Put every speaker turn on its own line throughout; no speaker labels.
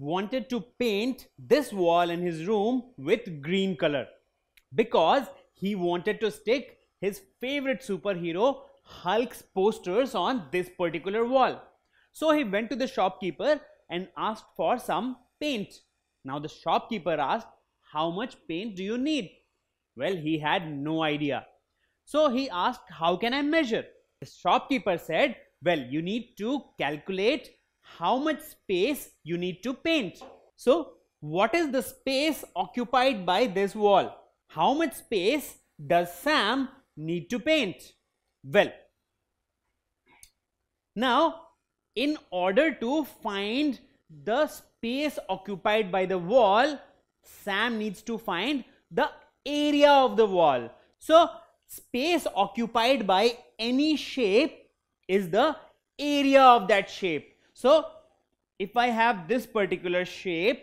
wanted to paint this wall in his room with green color because he wanted to stick his favorite superhero Hulk's posters on this particular wall. So he went to the shopkeeper and asked for some paint. Now the shopkeeper asked, how much paint do you need? Well, he had no idea. So he asked, how can I measure? The shopkeeper said, well, you need to calculate how much space you need to paint. So what is the space occupied by this wall? How much space does Sam need to paint? Well, now in order to find the space occupied by the wall, Sam needs to find the area of the wall. So space occupied by any shape is the area of that shape. So if I have this particular shape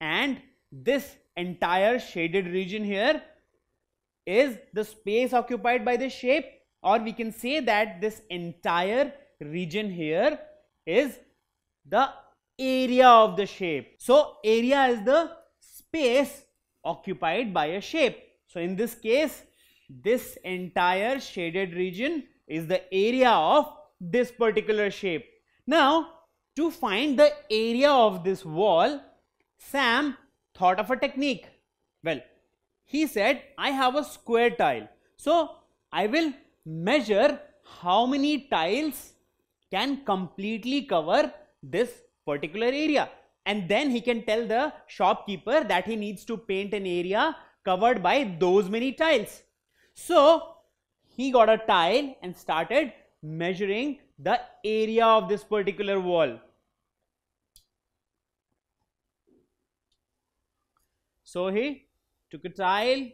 and this entire shaded region here is the space occupied by this shape or we can say that this entire region here is the area of the shape. So area is the space occupied by a shape. So in this case, this entire shaded region is the area of this particular shape. Now to find the area of this wall, Sam thought of a technique. Well, he said, I have a square tile. So, I will measure how many tiles can completely cover this particular area. And then he can tell the shopkeeper that he needs to paint an area covered by those many tiles. So, he got a tile and started measuring the area of this particular wall. So he took a tile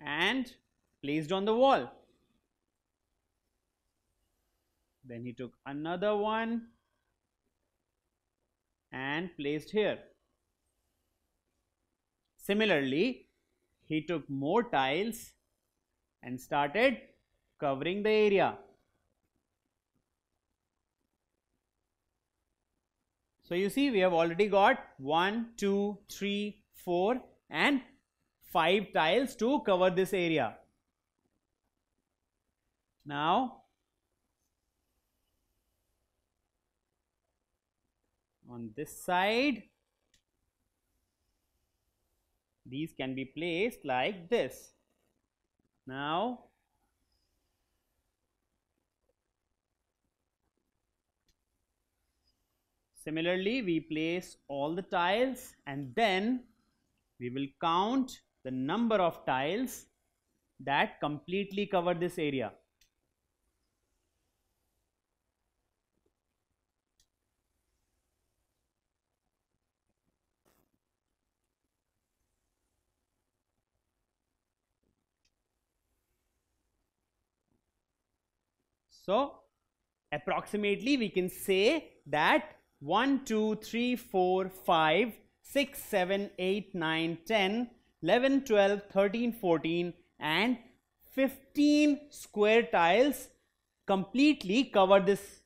and placed on the wall. Then he took another one and placed here. Similarly, he took more tiles and started covering the area. So, you see we have already got 1, 2, 3, 4 and 5 tiles to cover this area. Now, on this side, these can be placed like this. Now, Similarly, we place all the tiles and then we will count the number of tiles that completely cover this area. So, approximately we can say that 1, 2, 3, 4, 5, 6, 7, 8, 9, 10, 11, 12, 13, 14 and 15 square tiles completely cover this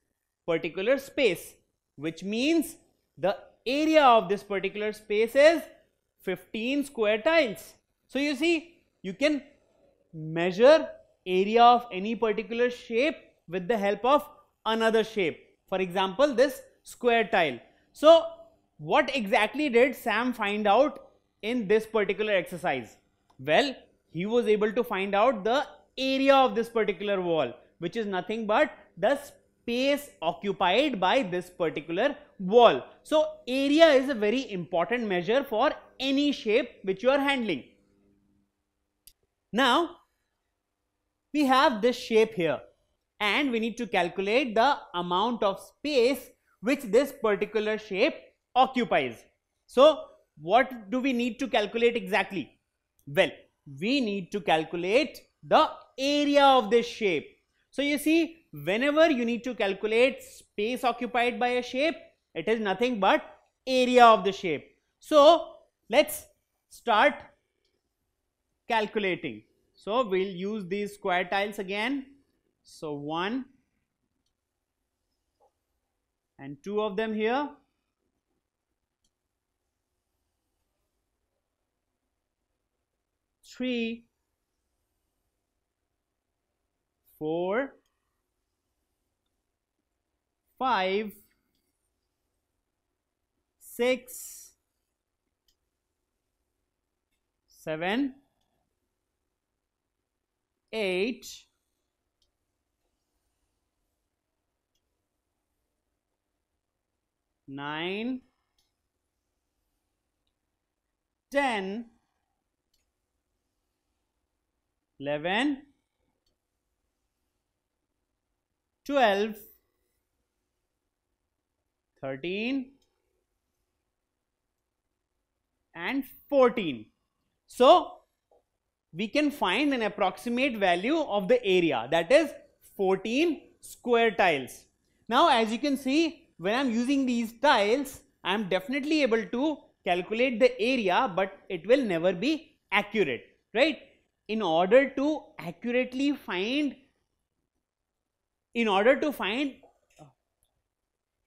particular space which means the area of this particular space is 15 square tiles. So you see you can measure area of any particular shape with the help of another shape. For example, this square tile. So what exactly did Sam find out in this particular exercise? Well, he was able to find out the area of this particular wall which is nothing but the space occupied by this particular wall. So area is a very important measure for any shape which you are handling. Now we have this shape here and we need to calculate the amount of space which this particular shape occupies. So what do we need to calculate exactly? Well, we need to calculate the area of this shape. So you see whenever you need to calculate space occupied by a shape, it is nothing but area of the shape. So let's start calculating. So we'll use these square tiles again. So 1, and two of them here three four five six seven eight 9, 10, 11, 12, 13, and 14. So, we can find an approximate value of the area that is 14 square tiles. Now, as you can see, when I am using these tiles, I am definitely able to calculate the area, but it will never be accurate, right? In order to accurately find, in order to find,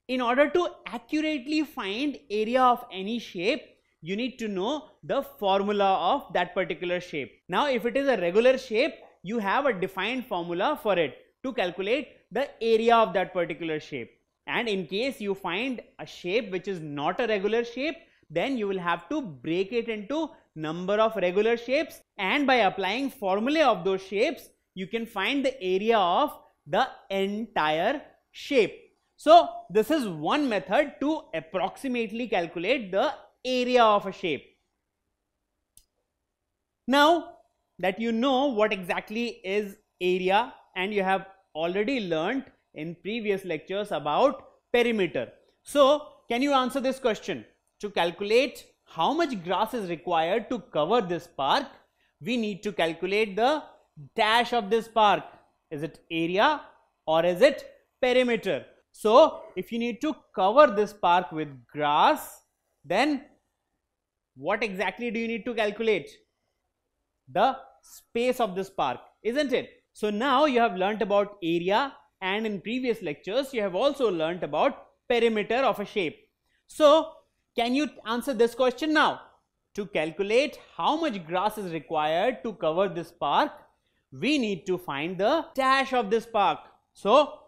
in order to accurately find area of any shape, you need to know the formula of that particular shape. Now, if it is a regular shape, you have a defined formula for it to calculate the area of that particular shape and in case you find a shape which is not a regular shape then you will have to break it into number of regular shapes and by applying formulae of those shapes you can find the area of the entire shape. So this is one method to approximately calculate the area of a shape. Now that you know what exactly is area and you have already learnt in previous lectures about perimeter. So, can you answer this question? To calculate how much grass is required to cover this park, we need to calculate the dash of this park. Is it area or is it perimeter? So, if you need to cover this park with grass, then what exactly do you need to calculate? The space of this park, isn't it? So, now you have learnt about area, and in previous lectures you have also learnt about perimeter of a shape. So can you answer this question now? To calculate how much grass is required to cover this park, we need to find the dash of this park. So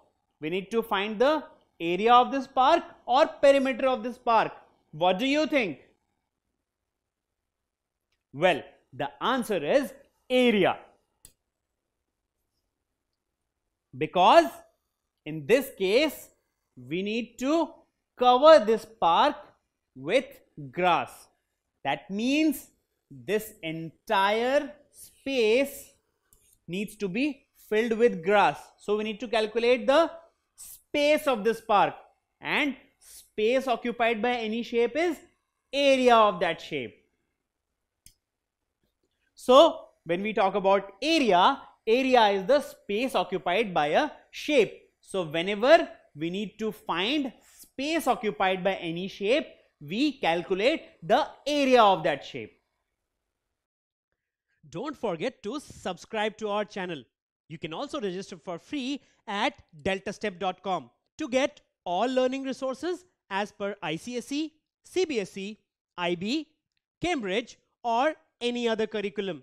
we need to find the area of this park or perimeter of this park. What do you think? Well, the answer is area because in this case we need to cover this park with grass. That means this entire space needs to be filled with grass. So we need to calculate the space of this park and space occupied by any shape is area of that shape. So when we talk about area, area is the space occupied by a shape. So whenever we need to find space occupied by any shape, we calculate the area of that shape. Don't forget to subscribe to our channel. You can also register for free at deltastep.com to get all learning resources as per ICSE, CBSE, IB, Cambridge or any other curriculum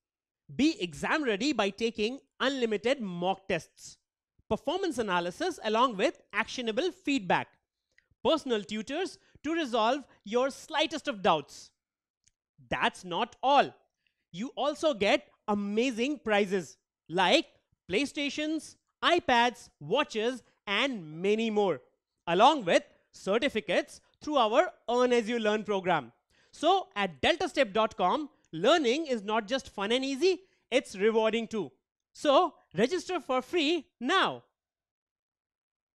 Be exam ready by taking unlimited mock tests, performance analysis along with actionable feedback, personal tutors to resolve your slightest of doubts. That's not all. You also get amazing prizes like PlayStations, iPads, watches, and many more, along with certificates through our Earn As You Learn program. So at deltastep.com, learning is not just fun and easy, it's rewarding too. So register for free now.